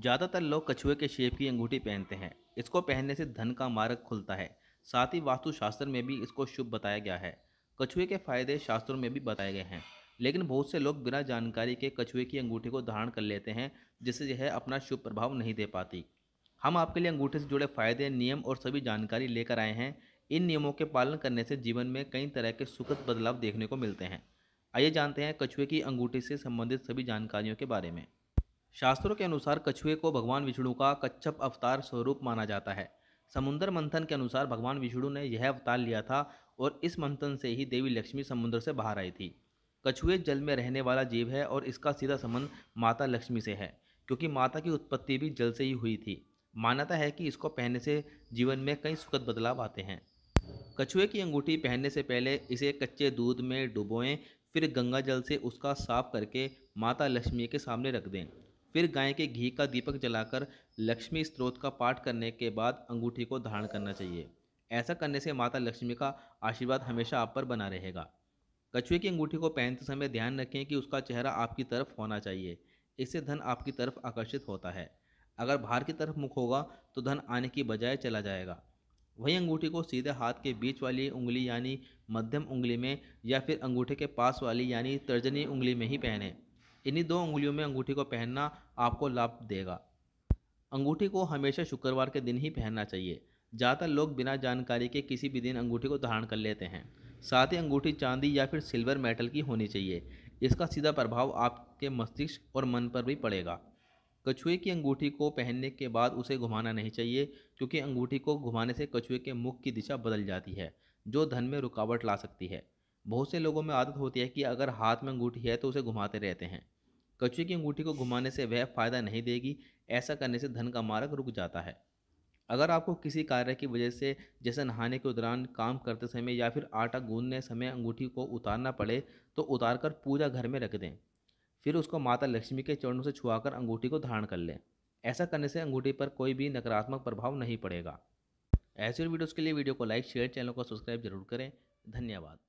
ज़्यादातर लोग कछुए के शेप की अंगूठी पहनते हैं इसको पहनने से धन का मार्ग खुलता है साथ ही वास्तुशास्त्र में भी इसको शुभ बताया गया है कछुए के फायदे शास्त्रों में भी बताए गए हैं लेकिन बहुत से लोग बिना जानकारी के कछुए की अंगूठी को धारण कर लेते हैं जिससे यह अपना शुभ प्रभाव नहीं दे पाती हम आपके लिए अंगूठे से जुड़े फायदे नियम और सभी जानकारी लेकर आए हैं इन नियमों के पालन करने से जीवन में कई तरह के सुखद बदलाव देखने को मिलते हैं आइए जानते हैं कछुए की अंगूठी से संबंधित सभी जानकारियों के बारे में शास्त्रों के अनुसार कछुए को भगवान विष्णु का कच्छप अवतार स्वरूप माना जाता है समुद्र मंथन के अनुसार भगवान विष्णु ने यह अवतार लिया था और इस मंथन से ही देवी लक्ष्मी समुद्र से बाहर आई थी कछुए जल में रहने वाला जीव है और इसका सीधा संबंध माता लक्ष्मी से है क्योंकि माता की उत्पत्ति भी जल से ही हुई थी मान्यता है कि इसको पहनने से जीवन में कई सुखद बदलाव आते हैं कछुए की अंगूठी पहनने से पहले इसे कच्चे दूध में डुबोएं फिर गंगा जल से उसका साफ करके माता लक्ष्मी के सामने रख दें फिर गाय के घी का दीपक जलाकर लक्ष्मी स्त्रोत का पाठ करने के बाद अंगूठी को धारण करना चाहिए ऐसा करने से माता लक्ष्मी का आशीर्वाद हमेशा आप पर बना रहेगा कछुए की अंगूठी को पहनते समय ध्यान रखें कि उसका चेहरा आपकी तरफ होना चाहिए इससे धन आपकी तरफ आकर्षित होता है अगर बाहर की तरफ मुख होगा तो धन आने की बजाय चला जाएगा वही अंगूठी को सीधे हाथ के बीच वाली उंगली यानी मध्यम उंगली में या फिर अंगूठे के पास वाली यानी तर्जनी उंगली में ही पहनें इन्हीं दो उंगलियों में अंगूठी को पहनना आपको लाभ देगा अंगूठी को हमेशा शुक्रवार के दिन ही पहनना चाहिए ज़्यादातर लोग बिना जानकारी के किसी भी दिन अंगूठी को धारण कर लेते हैं साथ ही अंगूठी चांदी या फिर सिल्वर मेटल की होनी चाहिए इसका सीधा प्रभाव आपके मस्तिष्क और मन पर भी पड़ेगा कछुए की अंगूठी को पहनने के बाद उसे घुमाना नहीं चाहिए क्योंकि अंगूठी को घुमाने से कछुए के मुख की दिशा बदल जाती है जो धन में रुकावट ला सकती है बहुत से लोगों में आदत होती है कि अगर हाथ में अंगूठी है तो उसे घुमाते रहते हैं कछुए की अंगूठी को घुमाने से वह फायदा नहीं देगी ऐसा करने से धन का मार्ग रुक जाता है अगर आपको किसी कार्य की वजह से जैसे नहाने के दौरान काम करते समय या फिर आटा गूंदने समय अंगूठी को उतारना पड़े तो उतार कर पूजा घर में रख दें फिर उसको माता लक्ष्मी के चरणों से छुआकर अंगूठी को धारण कर लें ऐसा करने से अंगूठी पर कोई भी नकारात्मक प्रभाव नहीं पड़ेगा ऐसे वीडियोज़ के लिए वीडियो को लाइक शेयर चैनल को सब्सक्राइब जरूर करें धन्यवाद